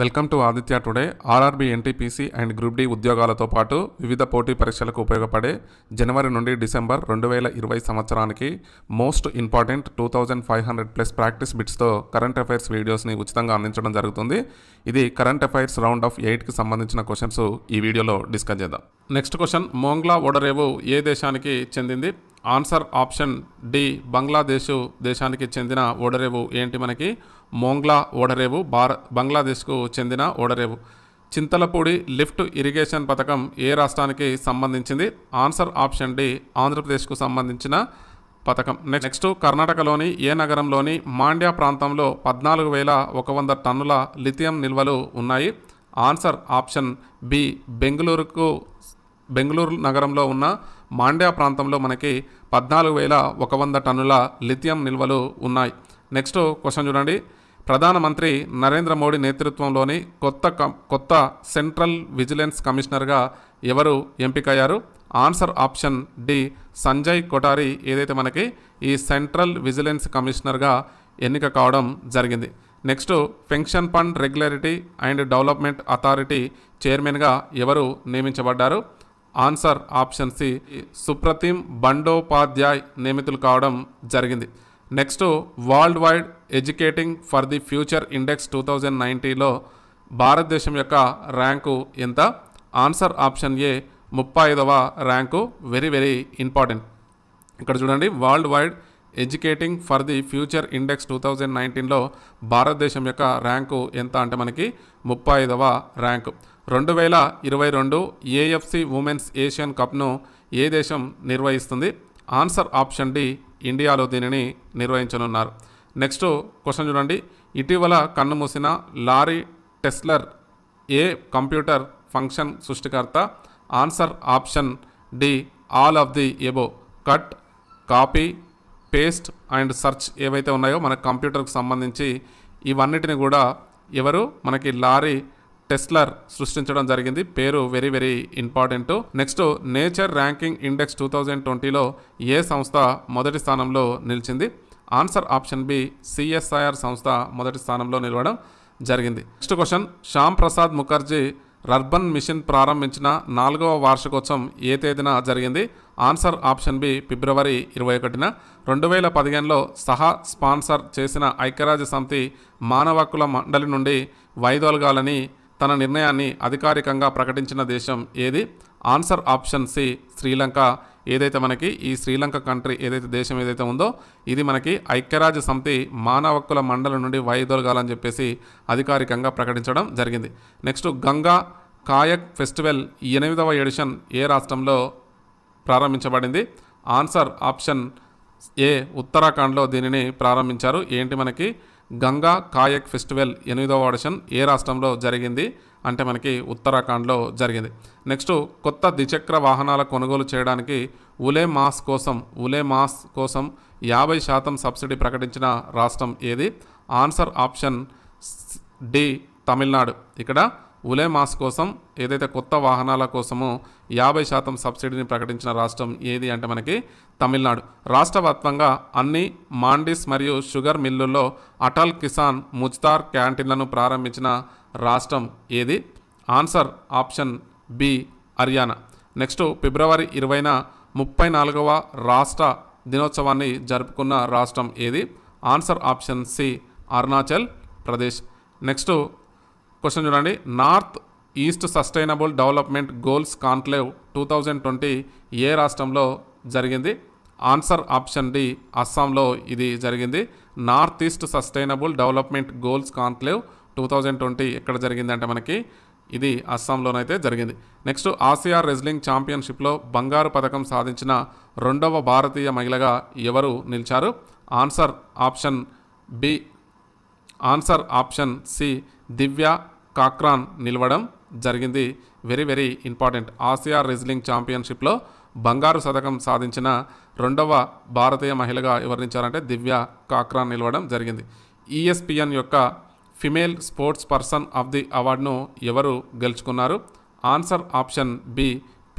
welcome to Aditya today RRB NTPC and group D ఉద్యోగాలతో పాటు వివిధ పోటీ పరీక్షలకు ఉపయోగపడే జనవరి నుండి డిసెంబర్ రెండు వేల ఇరవై సంవత్సరానికి most important two thousand five hundred plus practice బిట్స్తో కరెంట్ అఫైర్స్ వీడియోస్ని ఉచితంగా అందించడం జరుగుతుంది ఇది కరెంట్ అఫైర్స్ రౌండ్ ఆఫ్ ఎయిట్కి సంబంధించిన క్వశ్చన్స్ ఈ వీడియోలో డిస్కస్ చేద్దాం నెక్స్ట్ క్వశ్చన్ మోంగ్లా ఓడరేవు ఏ దేశానికి చెందింది ఆన్సర్ ఆప్షన్ డి బంగ్లాదేశ్ దేశానికి చెందిన ఓడరేవు ఏంటి మనకి మోంగ్లా ఓడరేవు భార బంగ్లాదేశ్కు చెందిన ఓడరేవు చింతలపూడి లిఫ్ట్ ఇరిగేషన్ పథకం ఏ రాష్ట్రానికి సంబంధించింది ఆన్సర్ ఆప్షన్ డి ఆంధ్రప్రదేశ్కు సంబంధించిన పథకం నెక్స్ట్ కర్ణాటకలోని ఏ నగరంలోని మాండ్యా ప్రాంతంలో పద్నాలుగు వేల ఒక వంద టన్నుల లిథియం నిల్వలు ఉన్నాయి ఆన్సర్ ఆప్షన్ బి బెంగళూరుకు బెంగళూరు నగరంలో ఉన్న మాండ్యా ప్రాంతంలో మనకి పద్నాలుగు వేల ఒక వంద టన్నుల లిథియం నిల్వలు ఉన్నాయి నెక్స్ట్ క్వశ్చన్ చూడండి ప్రధానమంత్రి నరేంద్ర మోడీ నేతృత్వంలోని కొత్త కొత్త సెంట్రల్ విజిలెన్స్ కమిషనర్గా ఎవరు ఎంపికయ్యారు answer option D Sanjay Kothari ఏదైతే మనకి ఈ సెంట్రల్ విజిలెన్స్ కమిషనర్గా ఎన్నిక కావడం జరిగింది next pension fund regularity and development authority చైర్మన్గా ఎవరు నియమించబడ్డారు answer option C Supratim Bandopadhyay నియమితులు కావడం జరిగింది next world wide educating for the future index two thousand నైంటీలో భారతదేశం యొక్క ర్యాంకు ఎంత ఆన్సర్ ఆప్షన్ ఏ ముప్పై ఐదవ ర్యాంకు వెరీ వెరీ ఇంపార్టెంట్ ఇక్కడ చూడండి world wide educating for the future index two thousand నైన్టీన్లో భారతదేశం యొక్క ర్యాంకు ఎంత అంటే మనకి ముప్పై ఐదవ ర్యాంకు రెండు వేల ఇరవై రెండు ఏఎఫ్సి ఉమెన్స్ ఏషియన్ కప్ను ఏ దేశం నిర్వహిస్తుంది ఆన్సర్ ఆప్షన్ డి ఇండియాలో దీనిని నిర్వహించనున్నారు నెక్స్ట్ క్వశ్చన్ చూడండి ఇటీవల కన్నుమూసిన లారీ టెస్లర్ ఏ కంప్యూటర్ ఫంక్షన్ సృష్టికర్త answer option D all of the above cut copy paste and search ఏవైతే ఉన్నాయో మన కంప్యూటర్కు సంబంధించి ఇవన్నిటిని కూడా ఎవరు మనకి లారీ టెస్లర్ సృష్టించడం జరిగింది పేరు very very important next nature ranking index two thousand ట్వంటీలో ఏ సంస్థ మొదటి స్థానంలో నిలిచింది ఆన్సర్ ఆప్షన్ బి సిఎస్ఐఆర్ సంస్థ మొదటి స్థానంలో నిలవడం జరిగింది next question Shyam Prasad Mukherjee rurban mission ప్రారంభించిన నాలుగవ వార్షికోత్సవం ఏ తేదీన జరిగింది ఆన్సర్ ఆప్షన్ బి ఫిబ్రవరి ఇరవై ఒకటిన రెండు వేల పదిహేనులో సహా స్పాన్సర్ చేసిన ఐక్యరాజ్య సమితి మానవ హక్కుల మండలి నుండి వైదొలగాలని తన నిర్ణయాన్ని అధికారికంగా ప్రకటించిన దేశం ఏది ఆన్సర్ ఆప్షన్ సి శ్రీలంక ఏదైతే మనకి ఈ శ్రీలంక కంట్రీ ఏదైతే దేశం ఏదైతే ఉందో ఇది మనకి ఐక్యరాజ్య సమితి మానవ హక్కుల మండలి నుండి వైదొలగాలని చెప్పేసి అధికారికంగా ప్రకటించడం జరిగింది నెక్స్ట్ గంగా కాయక్ ఫెస్టివల్ ఎనిమిదవ ఎడిషన్ ఏ రాష్ట్రంలో ప్రారంభించబడింది ఆన్సర్ ఆప్షన్ ఏ ఉత్తరాఖండ్లో దీనిని ప్రారంభించారు ఏంటి మనకి గంగా కాయక్ ఫెస్టివల్ ఎనిమిదవ ఆడిషన్ ఏ రాష్ట్రంలో జరిగింది అంటే మనకి ఉత్తరాఖండ్లో జరిగింది నెక్స్ట్ కొత్త ద్విచక్ర వాహనాల కొనుగోలు చేయడానికి ఉలే మాస్ కోసం ఉలే మాస్ కోసం యాభై శాతం సబ్సిడీ ప్రకటించిన రాష్ట్రం ఏది ఆన్సర్ ఆప్షన్ డి తమిళనాడు ఇక్కడ ఉలే మాస్ కోసం ఏదైతే కొత్త వాహనాల కోసమో యాభై శాతం సబ్సిడీని ప్రకటించిన రాష్ట్రం ఏది అంటే మనకి తమిళనాడు రాష్ట్ర అన్ని మాండిస్ మరియు షుగర్ మిల్లుల్లో అటల్ కిసాన్ ముజ్తార్ క్యాంటీన్లను ప్రారంభించిన రాష్ట్రం ఏది answer option B Haryana next ఫిబ్రవరి ఇరవైన ముప్పై నాలుగవ రాష్ట్ర దినోత్సవాన్ని జరుపుకున్న రాష్ట్రం ఏది answer option C Arunachal Pradesh next question చూడండి north east sustainable development goals conclave two thousand twenty ఏ రాష్ట్రంలో జరిగింది ఆన్సర్ ఆప్షన్ డి అస్సాంలో ఇది జరిగింది north east sustainable development goals conclave two thousand twenty ఎక్కడ జరిగిందంటే మనకి ఇది అస్సాంలోనైతే జరిగింది నెక్స్ట్ ఆసియా రెజ్లింగ్ ఛాంపియన్షిప్లో బంగారు పథకం సాధించిన రెండవ భారతీయ మహిళగా ఎవరు నిలిచారు answer option B answer option C Divya Kakran నిలవడం జరిగింది very very important Asia wrestling ఛాంపియన్షిప్లో బంగారు శతకం సాధించిన రెండవ భారతీయ మహిళగా వివరించారంటే దివ్య కాక్రాన్ నిలవడం జరిగింది ఈఎస్పిఎన్ e యొక్క female sports person of the అవార్డును ఎవరు గెలుచుకున్నారు answer option B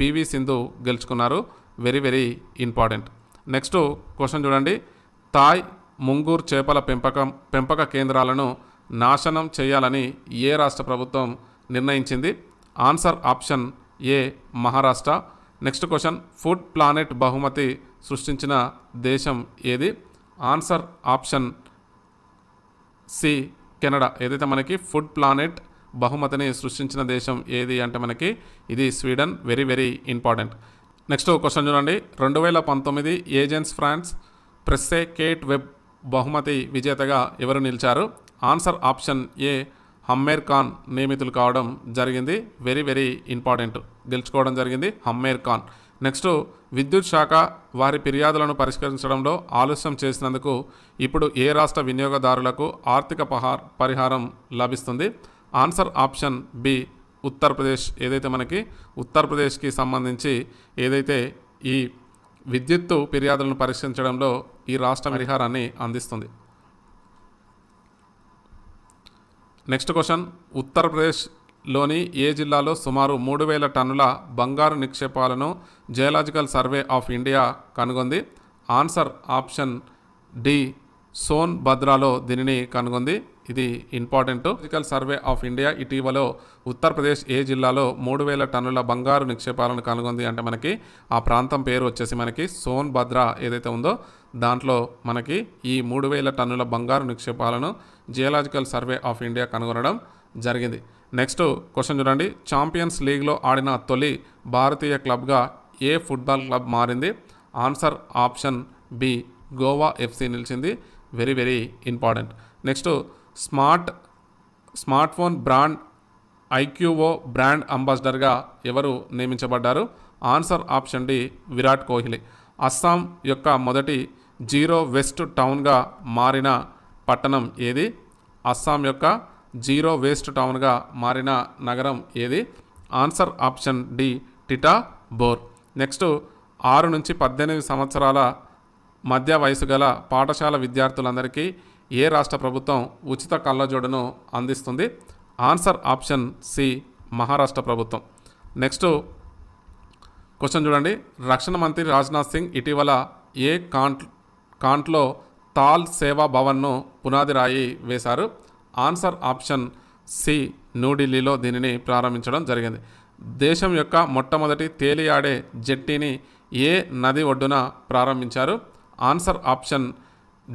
P V Sindhu గెలుచుకున్నారు very very important next question చూడండి తాయ్ ముంగూర్ చేపల పెంపకం పెంపక కేంద్రాలను నాశనం చేయాలని ఏ రాష్ట్ర ప్రభుత్వం నిర్ణయించింది answer option A Maharashtra next question food planet బహుమతి సృష్టించిన దేశం ఏది ఆన్సర్ ఆప్షన్ సి కెనడా ఏదైతే మనకి ఫుడ్ ప్లానెట్ బహుమతిని సృష్టించిన దేశం ఏది అంటే మనకి ఇది Sweden very very important next question చూడండి రెండు వేల పంతొమ్మిది Agence France Presse Kate Webb బహుమతి విజేతగా ఎవరు నిలిచారు answer option A Hameer Khan నియమితులు కావడం జరిగింది వెరీ వెరీ ఇంపార్టెంట్ గెలుచుకోవడం జరిగింది హమ్మేర్ ఖాన్ నెక్స్ట్ విద్యుత్ శాఖ వారి ఫిర్యాదులను పరిష్కరించడంలో ఆలస్యం చేసినందుకు ఇప్పుడు ఏ రాష్ట్ర వినియోగదారులకు ఆర్థిక పరిహారం లభిస్తుంది ఆన్సర్ ఆప్షన్ బి ఉత్తరప్రదేశ్ ఏదైతే మనకి ఉత్తరప్రదేశ్కి సంబంధించి ఏదైతే ఈ విద్యుత్తు ఫిర్యాదులను పరిష్కరించడంలో ఈ రాష్ట్ర పరిహారాన్ని అందిస్తుంది నెక్స్ట్ క్వశ్చన్ ఉత్తరప్రదేశ్లోని ఏ జిల్లాలో సుమారు మూడు వేల టన్నుల బంగారు నిక్షేపాలను జియలాజికల్ సర్వే ఆఫ్ ఇండియా కనుగొంది ఆన్సర్ ఆప్షన్ డి సోన్ భద్రాలో దీనిని కనుగొంది ఇది important geological survey of India ఇటీవల ఉత్తరప్రదేశ్ ఏ జిల్లాలో మూడు వేల టన్నుల బంగారు నిక్షేపాలను కనుగొంది అంటే మనకి ఆ ప్రాంతం పేరు వచ్చేసి మనకి సోన్ భద్ర ఏదైతే ఉందో దాంట్లో మనకి ఈ మూడు వేల టన్నుల బంగారు నిక్షేపాలను జియలాజికల్ సర్వే ఆఫ్ ఇండియా కనుగొనడం జరిగింది నెక్స్ట్ క్వశ్చన్ చూడండి ఛాంపియన్స్ లీగ్లో ఆడిన తొలి భారతీయ క్లబ్గా ఏ ఫుట్బాల్ క్లబ్ మారింది answer option B Goa FC నిలిచింది very very important next smart smart phone brand iQOO brand అంబాసిడర్గా ఎవరు నియమించబడ్డారు answer option D Virat Kohli Assam యొక్క మొదటి జీరో వేస్ట్ టౌన్గా మారిన పట్టణం ఏది అస్సాం యొక్క జీరో వేస్ట్ టౌన్గా మారిన నగరం ఏది answer option D Titabor next ఆరు నుంచి పద్దెనిమిది సంవత్సరాల మధ్య వయసు గల పాఠశాల విద్యార్థులందరికీ ఏ రాష్ట్ర ప్రభుత్వం ఉచిత కళ్ళజోడును అందిస్తుంది ఆన్సర్ ఆప్షన్ సి మహారాష్ట్ర ప్రభుత్వం నెక్స్ట్ క్వశ్చన్ చూడండి రక్షణ మంత్రి రాజ్నాథ్ సింగ్ ఇటీవల ఏ కాంట్ కాంట్లో తాల్ సేవా భవన్ను పునాది రాయి వేశారు ఆన్సర్ ఆప్షన్ సి న్యూఢిల్లీలో దీనిని ప్రారంభించడం జరిగింది దేశం యొక్క మొట్టమొదటి తేలియాడే జెట్టీని ఏ నది ఒడ్డున ప్రారంభించారు ఆన్సర్ ఆప్షన్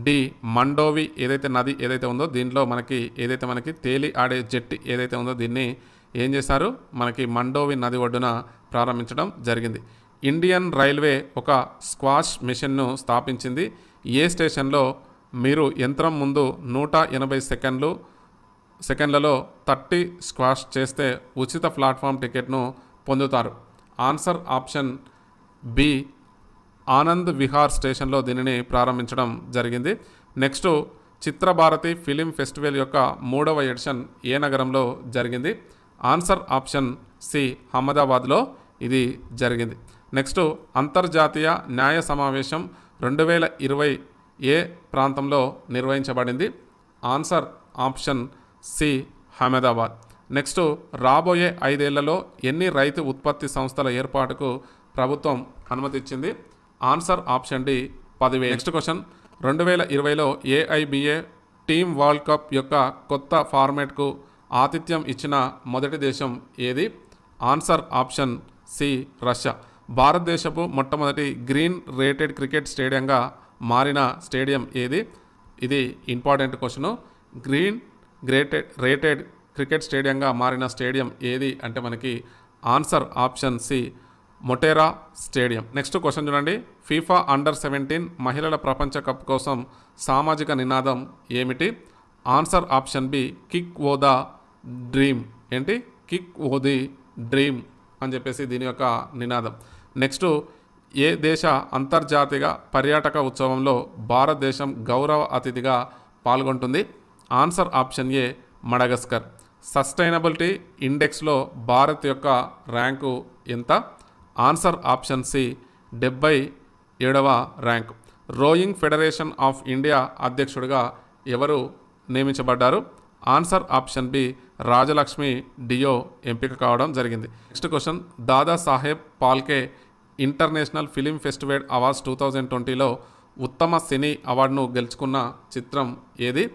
డి మండోవి ఏదైతే నది ఏదైతే ఉందో దీనిలో మనకి ఏదైతే మనకి తేలి ఆడే జెట్టి ఏదైతే ఉందో దీన్ని ఏం చేశారు మనకి మండోవి నది ఒడ్డున ప్రారంభించడం జరిగింది ఇండియన్ రైల్వే ఒక స్క్వాష్ మిషన్ను స్థాపించింది ఏ స్టేషన్లో మీరు యంత్రం ముందు నూట ఎనభై సెకండ్లు సెకండ్లలో థర్టీ స్క్వాష్ చేస్తే ఉచిత ప్లాట్ఫామ్ టికెట్ను పొందుతారు answer option B Anand Vihar స్టేషన్లో దీనిని ప్రారంభించడం జరిగింది నెక్స్ట్ చిత్రభారతి ఫిలిం ఫెస్టివల్ యొక్క మూడవ ఎడిషన్ ఏ నగరంలో జరిగింది ఆన్సర్ ఆప్షన్ సి అహ్మదాబాద్లో ఇది జరిగింది నెక్స్ట్ అంతర్జాతీయ న్యాయ సమావేశం రెండు వేల ఇరవై ఏ ప్రాంతంలో నిర్వహించబడింది answer option C Ahmedabad next రాబోయే ఐదేళ్లలో ఎన్ని రైతు ఉత్పత్తి సంస్థల ఏర్పాటుకు ప్రభుత్వం అనుమతిచ్చింది ఆన్సర్ ఆప్షన్ డి పదివేలు నెక్స్ట్ క్వశ్చన్ రెండు వేల ఇరవైలో ఏఐబిఏ టీమ్ వరల్డ్ కప్ యొక్క కొత్త ఫార్మేట్కు ఆతిథ్యం ఇచ్చిన మొదటి దేశం ఏది ఆన్సర్ ఆప్షన్ సి రష్యా భారతదేశపు మొట్టమొదటి గ్రీన్ రేటెడ్ క్రికెట్ స్టేడియంగా మారిన స్టేడియం ఏది ఇది important question green rated rated cricket స్టేడియంగా మారిన స్టేడియం ఏది అంటే మనకి answer option C Motera stadium next question చూడండి ఫీఫా అండర్ సెవెంటీన్ మహిళల ప్రపంచ కప్ కోసం సామాజిక నినాదం ఏమిటి answer option B kick off the dream ఏంటి కిక్ ఓ ది డ్రీమ్ అని చెప్పేసి దీని యొక్క నినాదం నెక్స్ట్ ఏ దేశ అంతర్జాతీయ పర్యాటక ఉత్సవంలో భారతదేశం గౌరవ అతిథిగా పాల్గొంటుంది answer option A Madagascar sustainability ఇండెక్స్లో భారత్ యొక్క ర్యాంకు ఎంత ఆన్సర్ ఆప్షన్ సి డెబ్బై ఏడవ rank rowing federation of India అధ్యక్షుడిగా ఎవరు నియమించబడ్డారు answer option B Rajalakshmi Deo ఎంపిక కావడం జరిగింది next question Dadasaheb Phalke international film festival awards two thousand ట్వంటీలో ఉత్తమ సినీ అవార్డును గెలుచుకున్న చిత్రం ఏది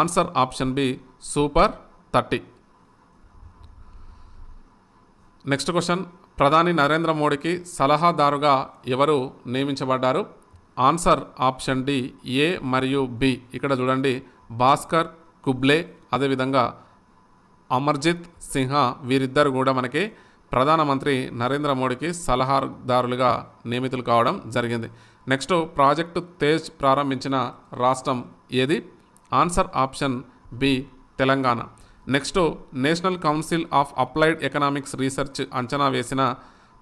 answer option B super thirty next question ప్రధాని నరేంద్ర మోడీకి సలహాదారుగా ఎవరు నియమించబడ్డారు ఆన్సర్ ఆప్షన్ డి ఏ మరియు బి ఇక్కడ చూడండి భాస్కర్ కుబ్లే అదేవిధంగా అమర్జిత్ సింహ వీరిద్దరు కూడా మనకి ప్రధానమంత్రి నరేంద్ర మోడీకి సలహాదారులుగా నియమితులు కావడం జరిగింది నెక్స్ట్ ప్రాజెక్టు తేజ్ ప్రారంభించిన రాష్ట్రం ఏది answer option B Telangana next national council of applied economics research అంచనా వేసిన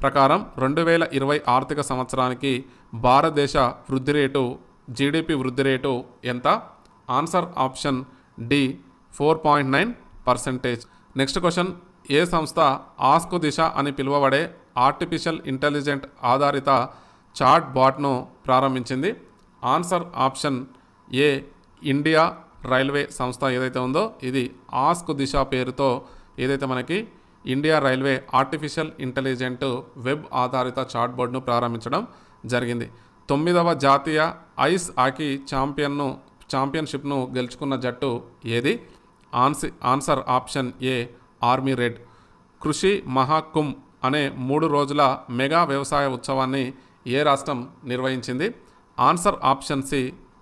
ప్రకారం రెండు వేల ఇరవై ఆర్థిక సంవత్సరానికి భారతదేశ వృద్ధి రేటు జీడిపి వృద్ధి రేటు ఎంత answer option D four point nine percentage next question ఏ సంస్థ ఆస్కు దిశ అని పిలువబడే ఆర్టిఫిషియల్ ఇంటెలిజెంట్ ఆధారిత చాట్ బాట్ను ప్రారంభించింది answer option A India railway సంస్థ ఏదైతే ఉందో ఇది ఆస్క్ దిశ పేరుతో ఏదైతే మనకి India railway artificial intelligent web ఆధారిత చాట్ బోర్డ్ను ప్రారంభించడం జరిగింది తొమ్మిదవ జాతీయ ఐస్ హాకీ ఛాంపియన్ను ఛాంపియన్షిప్ను గెలుచుకున్న జట్టు ఏది ఆన్సి answer option A army red Krishi Mahakumbh అనే మూడు రోజుల మెగా వ్యవసాయ ఉత్సవాన్ని ఏ రాష్ట్రం నిర్వహించింది answer option C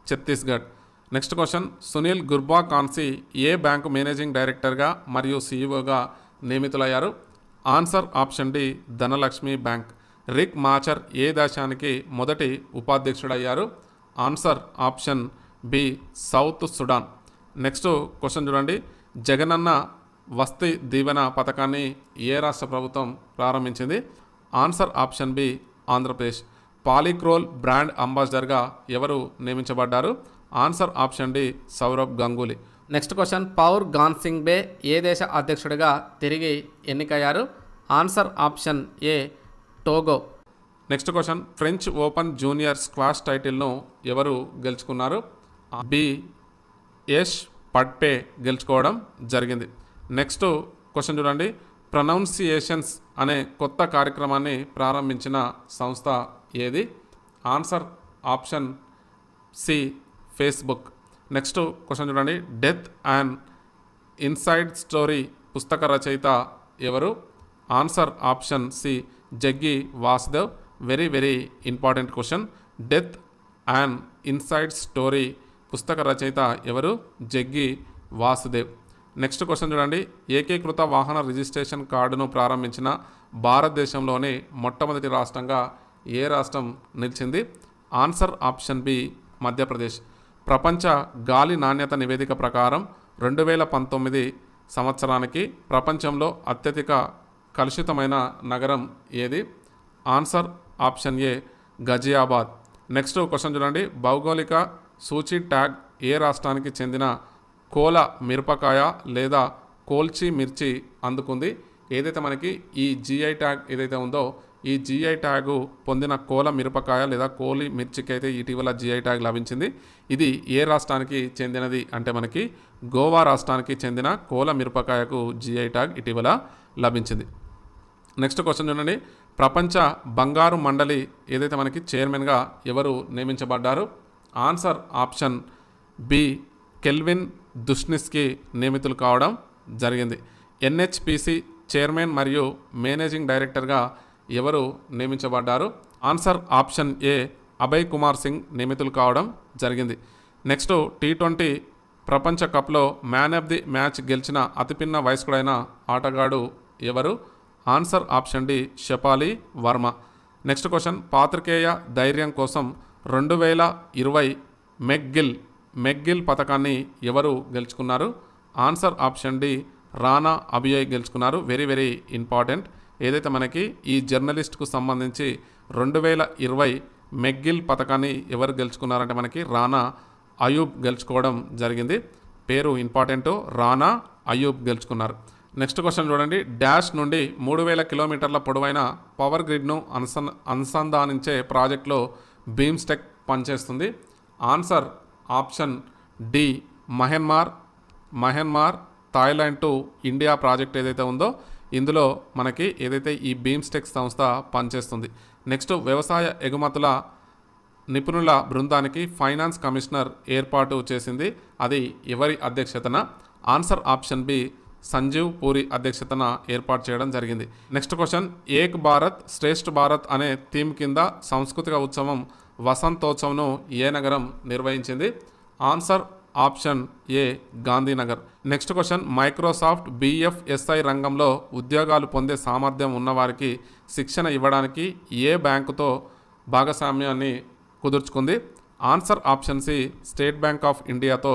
Chhattisgarh next question Sunil Gurbaxani ఏ బ్యాంకు మేనేజింగ్ డైరెక్టర్గా మరియు సీఈఓగా నియమితులయ్యారు answer option D Dhanlaxmi bank Riek Machar ఏ దేశానికి మొదటి ఉపాధ్యక్షుడయ్యారు answer option B South Sudan next question చూడండి జగనన్న వస్తి దీవెన పథకాన్ని ఏ రాష్ట్ర ప్రభుత్వం ప్రారంభించింది answer option B Andhra Pradesh Polycrol brand అంబాసిడర్గా ఎవరు నియమించబడ్డారు answer option D Sourav Ganguly next question Faure Gnassingbe ఏ దేశ అధ్యక్షుడిగా తిరిగి ఎన్నికయ్యారు answer option A Togo next question French open junior squash టైటిల్ను ఎవరు గెలుచుకున్నారు బి యష్ పట్పే గెలుచుకోవడం జరిగింది నెక్స్ట్ క్వశ్చన్ చూడండి ప్రనౌన్సియేషన్స్ అనే కొత్త కార్యక్రమాన్ని ప్రారంభించిన సంస్థ ఏది answer option C Facebook next question చూడండి డెత్ అండ్ ఇన్సైడ్ స్టోరీ పుస్తక రచయిత ఎవరు answer option C Jaggi Vasudev very very important question death and inside story పుస్తక రచయిత ఎవరు జగ్గి వాసుదేవ్ నెక్స్ట్ క్వశ్చన్ చూడండి ఏకీకృత వాహన రిజిస్ట్రేషన్ కార్డును ప్రారంభించిన భారతదేశంలోని మొట్టమొదటి రాష్ట్రంగా ఏ రాష్ట్రం నిలిచింది ఆన్సర్ ఆప్షన్ బి మధ్యప్రదేశ్ ప్రపంచ గాలి నాణ్యత నివేదిక ప్రకారం రెండు వేల పంతొమ్మిది సంవత్సరానికి ప్రపంచంలో అత్యధిక కలుషితమైన నగరం ఏది answer option A Ghaziabad next question చూడండి భౌగోళిక సూచి ట్యాగ్ ఏ రాష్ట్రానికి చెందిన కోల మిరపకాయ లేదా కోల్చి మిర్చి అందుకుంది ఏదైతే మనకి ఈ జిఐ ట్యాగ్ ఏదైతే ఉందో ఈ జిఐ ట్యాగు పొందిన కోల మిరపకాయ లేదా కోలి మిర్చికి అయితే ఇటీవల జిఐ ట్యాగ్ లభించింది ఇది ఏ రాష్ట్రానికి చెందినది అంటే మనకి గోవా రాష్ట్రానికి చెందిన కోల మిరపకాయకు జిఐ ట్యాగ్ ఇటీవల లభించింది నెక్స్ట్ క్వశ్చన్ చూడండి ప్రపంచ బంగారు మండలి ఏదైతే మనకి చైర్మన్గా ఎవరు నియమించబడ్డారు answer option B Kelvin Dushnisky నియమితులు కావడం జరిగింది ఎన్హెచ్పిసి చైర్మన్ మరియు మేనేజింగ్ డైరెక్టర్గా ఎవరు నియమించబడ్డారు answer option A Abhay Kumar Singh నియమితులు కావడం జరిగింది నెక్స్ట్ టీ ట్వంటీ ప్రపంచ కప్లో మ్యాన్ ఆఫ్ ది మ్యాచ్ గెలిచిన అతిపిన్న వయస్కుడైన ఆటగాడు ఎవరు answer option D Shafali Verma next question పాత్రికేయ ధైర్యం కోసం రెండు వేల ఇరవై మెగ్గిల్ మెగ్గిల్ పథకాన్ని ఎవరు గెలుచుకున్నారు ఆన్సర్ ఆప్షన్ డి రానా అభియ్ గెలుచుకున్నారు వెరీ వెరీ ఇంపార్టెంట్ ఏదైతే మనకి ఈ జర్నలిస్ట్కు సంబంధించి రెండు వేల ఇరవై మెగ్గిల్ పథకాన్ని ఎవరు గెలుచుకున్నారంటే మనకి రానా అయూబ్ గెలుచుకోవడం జరిగింది పేరు ఇంపార్టెంటు రానా అయూబ్ గెలుచుకున్నారు నెక్స్ట్ క్వశ్చన్ చూడండి డాష్ నుండి మూడు వేల కిలోమీటర్ల పొడవైన పవర్ గ్రిడ్ను అనుసంధానించే ప్రాజెక్టులో బీమ్స్టెక్ స్టెక్ పనిచేస్తుంది answer option D Myanmar Myanmar Thailand to India project ఏదైతే ఉందో ఇందులో మనకి ఏదైతే ఈ బీమ్స్టెక్ సంస్థ పనిచేస్తుంది నెక్స్ట్ వ్యవసాయ ఎగుమతుల నిపుణుల బృందానికి ఫైనాన్స్ కమిషనర్ ఏర్పాటు చేసింది అది ఎవరి అధ్యక్షతన answer option B Sanjeev Puri అధ్యక్షతన ఏర్పాటు చేయడం జరిగింది నెక్స్ట్ క్వశ్చన్ ఏక్ భారత్ శ్రేష్ఠ భారత్ అనే థీమ్ కింద సాంస్కృతిక ఉత్సవం వసంతోత్సవంను ఏ నగరం నిర్వహించింది answer option A Gandhinagar next question Microsoft BFSI రంగంలో ఉద్యోగాలు పొందే సామర్థ్యం ఉన్నవారికి శిక్షణ ఇవ్వడానికి ఏ బ్యాంకుతో భాగస్వామ్యాన్ని కుదుర్చుకుంది answer option C state bank of ఇండియాతో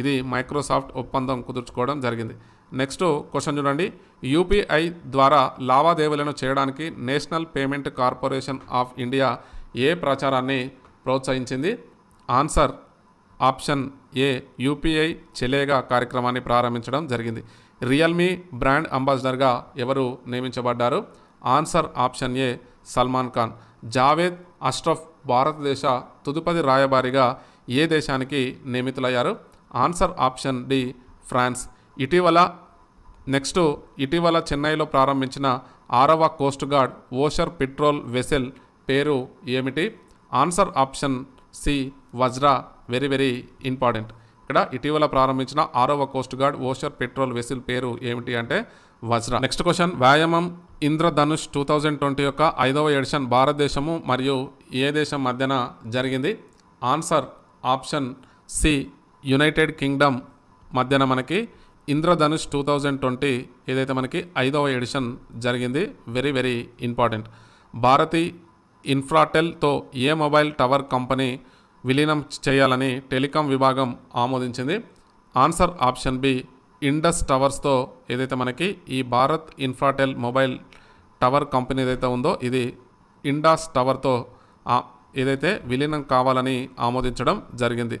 ఇది మైక్రోసాఫ్ట్ ఒప్పందం కుదుర్చుకోవడం జరిగింది నెక్స్ట్ క్వశ్చన్ చూడండి యూపీఐ ద్వారా లావాదేవీలను చేయడానికి national payment corporation of India ఏ ప్రచారాన్ని ప్రోత్సహించింది answer option A UPI Chalega కార్యక్రమాన్ని ప్రారంభించడం జరిగింది రియల్మీ బ్రాండ్ అంబాసిడర్గా ఎవరు నియమించబడ్డారు answer option A Salman Khan Javed Ashraf భారతదేశ తుదుపతి రాయబారిగా ఏ దేశానికి నియమితులయ్యారు ఆన్సర్ ఆప్షన్ డి ఫ్రాన్స్ ఇటీవల నెక్స్ట్ ఇటీవల చెన్నైలో ప్రారంభించిన ఆరవ coast guard offshore patrol vessel పేరు ఏమిటి answer option C Vajra very very important ఇక్కడ ఇటీవల ప్రారంభించిన ఆరవ coast guard offshore petrol vessel పేరు ఏమిటి అంటే వజ్రా నెక్స్ట్ క్వశ్చన్ వ్యాయామం ఇంద్రధనుష్ టూ థౌజండ్ ట్వంటీ యొక్క ఐదవ ఎడిషన్ భారతదేశము మరియు ఏ దేశం మధ్యన జరిగింది answer option C united kingdom మధ్యన మనకి ఇంద్రధనుష్ టూ థౌజండ్ ట్వంటీ ఏదైతే మనకి ఐదవ ఎడిషన్ జరిగింది వెరీ వెరీ ఇంపార్టెంట్ భారతి ఇన్ఫ్రాటెల్తో ఏ మొబైల్ టవర్ కంపెనీ విలీనం చేయాలని టెలికాం విభాగం ఆమోదించింది ఆన్సర్ ఆప్షన్ బి ఇండస్ టవర్స్తో ఏదైతే మనకి ఈ Bharat Infratel mobile tower company ఏదైతే ఉందో ఇది ఇండాస్ టవర్తో ఏదైతే విలీనం కావాలని ఆమోదించడం జరిగింది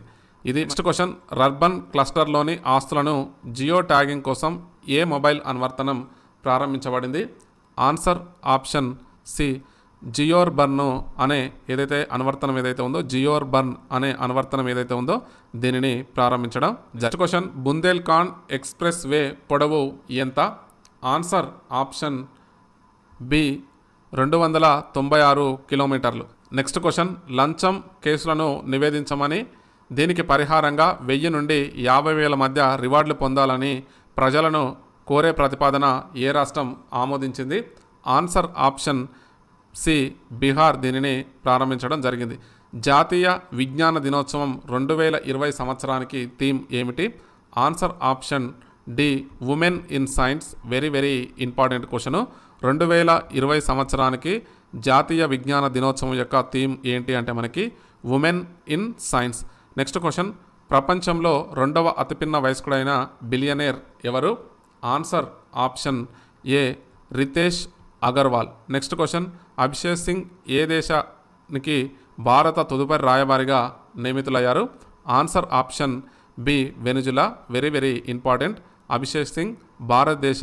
ఇది నెక్స్ట్ క్వశ్చన్ రర్బన్ క్లస్టర్లోని ఆస్తులను జియో ట్యాగింగ్ కోసం ఏ మొబైల్ అనువర్తనం ప్రారంభించబడింది ఆన్సర్ ఆప్షన్ సి జియోర్బర్న్ అనే ఏదైతే అనువర్తనం ఏదైతే ఉందో జియోర్బర్న్ అనే అనువర్తనం ఏదైతే ఉందో దీనిని ప్రారంభించడం just question Bundelkhand expressway పొడవు ఎంత ఆన్సర్ ఆప్షన్ బి రెండు వందల తొంభై ఆరు కిలోమీటర్లు నెక్స్ట్ క్వశ్చన్ లంచం కేసులను నివేదించమని దీనికి పరిహారంగా వెయ్యి నుండి యాభై వేల మధ్య రివార్డులు పొందాలని ప్రజలను కోరే ప్రతిపాదన ఏ రాష్ట్రం ఆమోదించింది ఆన్సర్ ఆప్షన్ సి బీహార్ దీనిని ప్రారంభించడం జరిగింది జాతీయ విజ్ఞాన దినోత్సవం రెండు వేల ఇరవై సంవత్సరానికి థీమ్ ఏమిటి answer option D women in science very very important question రెండు వేల ఇరవై సంవత్సరానికి జాతీయ విజ్ఞాన దినోత్సవం యొక్క థీమ్ ఏంటి అంటే మనకి women in science next question ప్రపంచంలో రెండవ అతిపిన్న వయస్కుడైన బిలియనేర్ ఎవరు answer option A Ritesh Agarwal next question Abhishek Singh ఏ దేశానికి భారత తదుపరి రాయబారిగా నియమితులయ్యారు answer option B Venezuela very very important Abhishek Singh భారతదేశ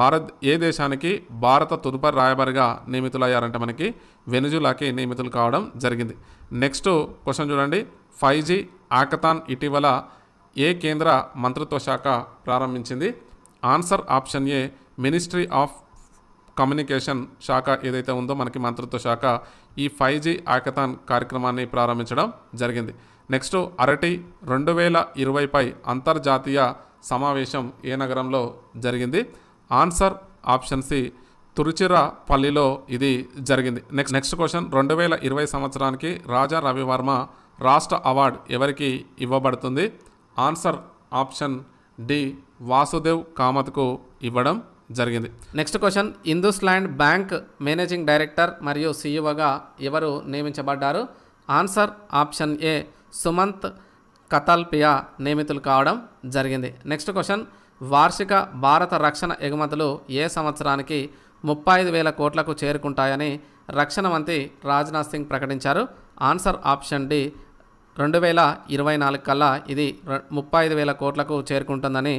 భారత్ ఏ దేశానికి భారత తదుపరి రాయబారిగా నియమితులయ్యారంటే మనకి వెనుజులాకి నియమితులు కావడం జరిగింది నెక్స్ట్ క్వశ్చన్ చూడండి ఫైవ్ జీ ఆకతాన్ ఇటీవల ఏ కేంద్ర మంత్రిత్వ శాఖ ప్రారంభించింది answer option A ministry of communication శాఖ ఏదైతే ఉందో మనకి మంత్రిత్వ శాఖ ఈ ఫైవ్ జీ ఆకతాన్ కార్యక్రమాన్ని ప్రారంభించడం జరిగింది నెక్స్ట్ అరటి రెండు వేల ఇరవైపై అంతర్జాతీయ సమావేశం ఏ నగరంలో జరిగింది ఆన్సర్ ఆప్షన్ సి తురుచిరాపల్లిలో ఇది జరిగింది నెక్స్ట్ నెక్స్ట్ క్వశ్చన్ రెండు వేల ఇరవై సంవత్సరానికి రాజా రవివర్మ రాష్ట్ర అవార్డు ఎవరికి ఇవ్వబడుతుంది ఆన్సర్ ఆప్షన్ డి వాసుదేవ్ కామత్కు ఇవ్వడం జరిగింది next question IndusInd bank managing director మరియు సీఈఓగా ఎవరు నియమించబడ్డారు answer option A Sumant Kathpalia నియమితులు కావడం జరిగింది నెక్స్ట్ క్వశ్చన్ వార్షిక భారత రక్షణ ఎగుమతులు ఏ సంవత్సరానికి ముప్పై ఐదు వేల కోట్లకు చేరుకుంటాయని రక్షణ మంత్రి రాజ్నాథ్ సింగ్ ప్రకటించారు ఆన్సర్ ఆప్షన్ డి రెండు వేల ఇరవై నాలుగు కల్లా ఇది ముప్పై ఐదు వేల కోట్లకు చేరుకుంటుందని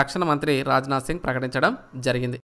రక్షణ మంత్రి రాజ్నాథ్ సింగ్ ప్రకటించడం జరిగింది